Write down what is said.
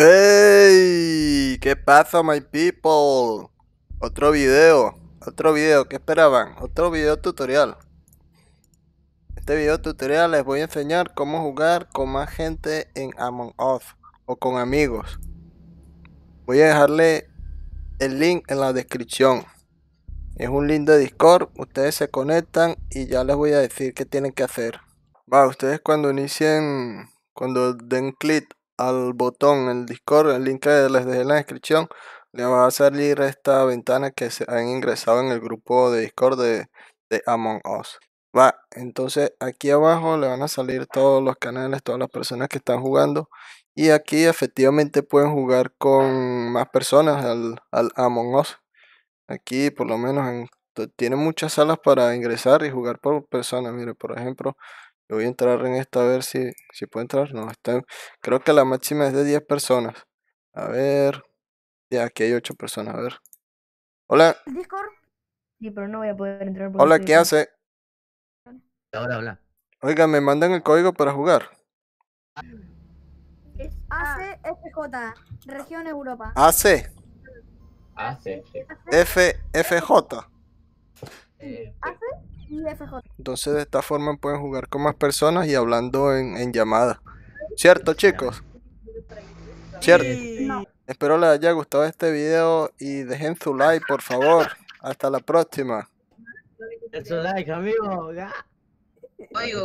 ¡Hey! ¿Qué pasa, my people? Otro video, otro video, ¿qué esperaban? Otro video tutorial. Este video tutorial les voy a enseñar cómo jugar con más gente en Among Us o con amigos. Voy a dejarle el link en la descripción. Es un link de Discord, ustedes se conectan y ya les voy a decir qué tienen que hacer. Va, ustedes cuando inicien, cuando den clic al botón en Discord, el link que les dejé en la descripción, le va a salir esta ventana que se han ingresado en el grupo de Discord de, de Among Us. Va, entonces aquí abajo le van a salir todos los canales, todas las personas que están jugando. Y aquí efectivamente pueden jugar con más personas al, al Among Us. Aquí por lo menos tiene muchas salas para ingresar y jugar por personas. Mire, por ejemplo, yo voy a entrar en esta a ver si, si puedo entrar. No, está, creo que la máxima es de 10 personas. A ver. Ya, aquí hay 8 personas. A ver. Hola. ¿Discord? Sí, pero no voy a poder entrar. Hola, ¿qué hace? Ahora habla. Oiga, me mandan el código para jugar. ACFJ, región Europa. AC. AC. FFJ. Eh, entonces de esta forma pueden jugar con más personas y hablando en, en llamada. ¿Cierto chicos? ¿Cierto? Espero les haya gustado este video y dejen su like por favor. Hasta la próxima. like